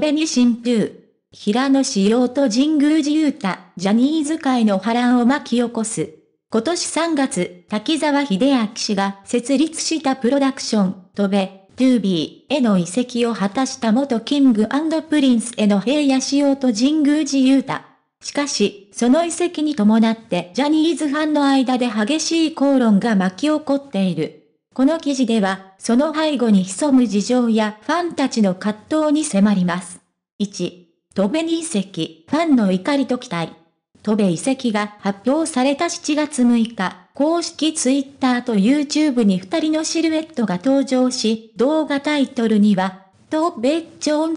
戸に新風。平野紫耀と神宮寺勇太、ジャニーズ界の波乱を巻き起こす。今年3月、滝沢秀明氏が設立したプロダクション、戸部、トゥービーへの移籍を果たした元キングプリンスへの平野紫耀と神宮寺勇太。しかし、その移籍に伴ってジャニーズファンの間で激しい口論が巻き起こっている。この記事では、その背後に潜む事情やファンたちの葛藤に迫ります。1、戸辺に遺跡、ファンの怒りと期待。戸辺遺跡が発表された7月6日、公式ツイッターと YouTube に2人のシルエットが登場し、動画タイトルには、戸辺ジョン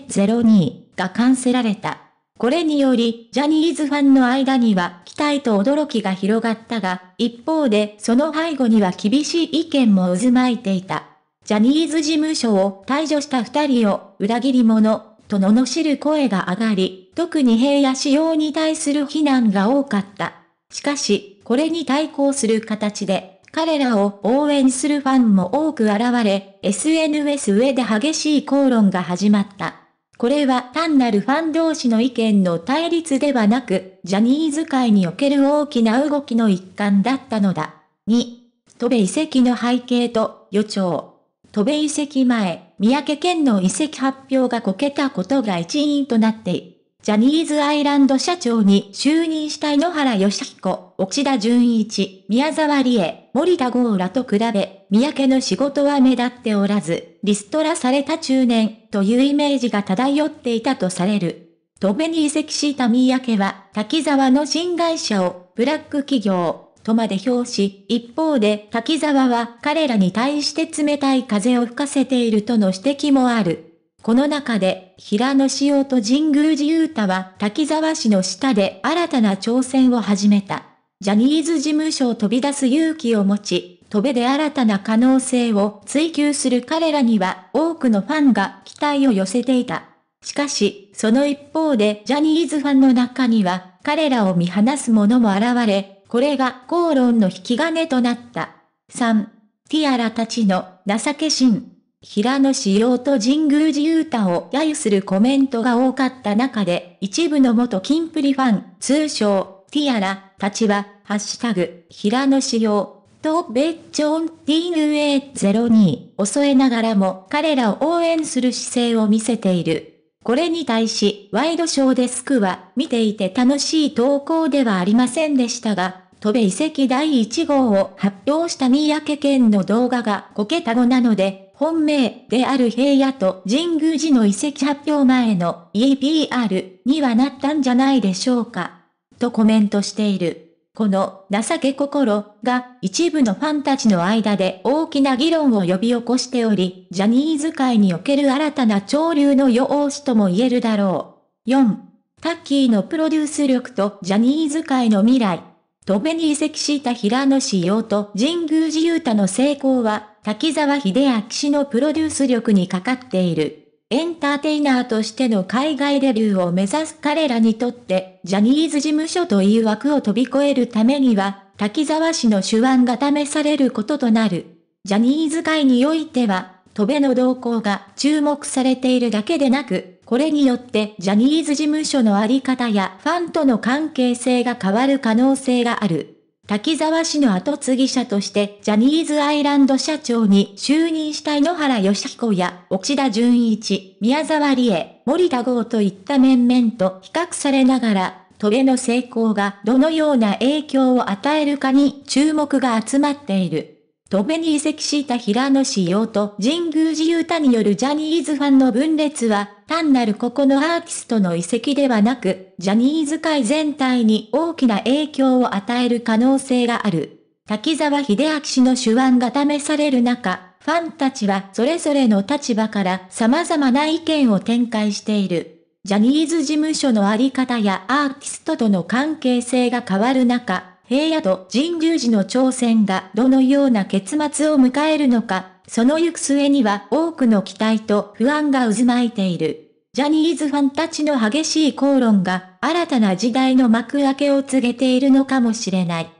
DNA02 が完成られた。これにより、ジャニーズファンの間には期待と驚きが広がったが、一方でその背後には厳しい意見も渦巻いていた。ジャニーズ事務所を退場した二人を裏切り者と罵る声が上がり、特に平野仕様に対する非難が多かった。しかし、これに対抗する形で、彼らを応援するファンも多く現れ、SNS 上で激しい口論が始まった。これは単なるファン同士の意見の対立ではなく、ジャニーズ界における大きな動きの一環だったのだ。2、戸部遺跡の背景と予兆。戸部遺跡前、三宅県の遺跡発表がこけたことが一因となって、ジャニーズアイランド社長に就任した井ノ原義彦、奥田純一、宮沢里江、森田豪らと比べ、三宅の仕事は目立っておらず、リストラされた中年というイメージが漂っていたとされる。戸辺に移籍した三宅は、滝沢の新会社をブラック企業とまで表し、一方で滝沢は彼らに対して冷たい風を吹かせているとの指摘もある。この中で、平野潮と神宮寺雄太は滝沢氏の下で新たな挑戦を始めた。ジャニーズ事務所を飛び出す勇気を持ち、飛べで新たな可能性を追求する彼らには多くのファンが期待を寄せていた。しかし、その一方でジャニーズファンの中には彼らを見放す者も現れ、これが口論の引き金となった。3. ティアラたちの情け心。平野志陽と神宮寺勇太を揶揄するコメントが多かった中で、一部の元キンプリファン、通称、ティアラ、たちは、ハッシュタグ、平野志陽、とベッチョン TUA02 を添えながらも彼らを応援する姿勢を見せている。これに対し、ワイドショーデスクは、見ていて楽しい投稿ではありませんでしたが、戸部遺跡第1号を発表した三宅県の動画がケタ後なので、本命である平野と神宮寺の遺跡発表前の EPR にはなったんじゃないでしょうか。とコメントしている。この情け心が一部のファンたちの間で大きな議論を呼び起こしており、ジャニーズ界における新たな潮流の予応しとも言えるだろう。4. タッキーのプロデュース力とジャニーズ界の未来。戸辺に移籍した平野志陽と神宮寺勇太の成功は、滝沢秀明氏のプロデュース力にかかっている。エンターテイナーとしての海外デビューを目指す彼らにとって、ジャニーズ事務所という枠を飛び越えるためには、滝沢氏の手腕が試されることとなる。ジャニーズ界においては、戸辺の動向が注目されているだけでなく、これによってジャニーズ事務所のあり方やファンとの関係性が変わる可能性がある。滝沢氏の後継ぎ者としてジャニーズアイランド社長に就任した井ノ原義彦や奥田淳一、宮沢理恵、森田剛といった面々と比較されながら、トレの成功がどのような影響を与えるかに注目が集まっている。戸辺に移籍した平野志陽と神宮寺勇太によるジャニーズファンの分裂は単なるここのアーティストの遺跡ではなく、ジャニーズ界全体に大きな影響を与える可能性がある。滝沢秀明氏の手腕が試される中、ファンたちはそれぞれの立場から様々な意見を展開している。ジャニーズ事務所のあり方やアーティストとの関係性が変わる中、平野と神流寺の挑戦がどのような結末を迎えるのか、その行く末には多くの期待と不安が渦巻いている。ジャニーズファンたちの激しい口論が新たな時代の幕開けを告げているのかもしれない。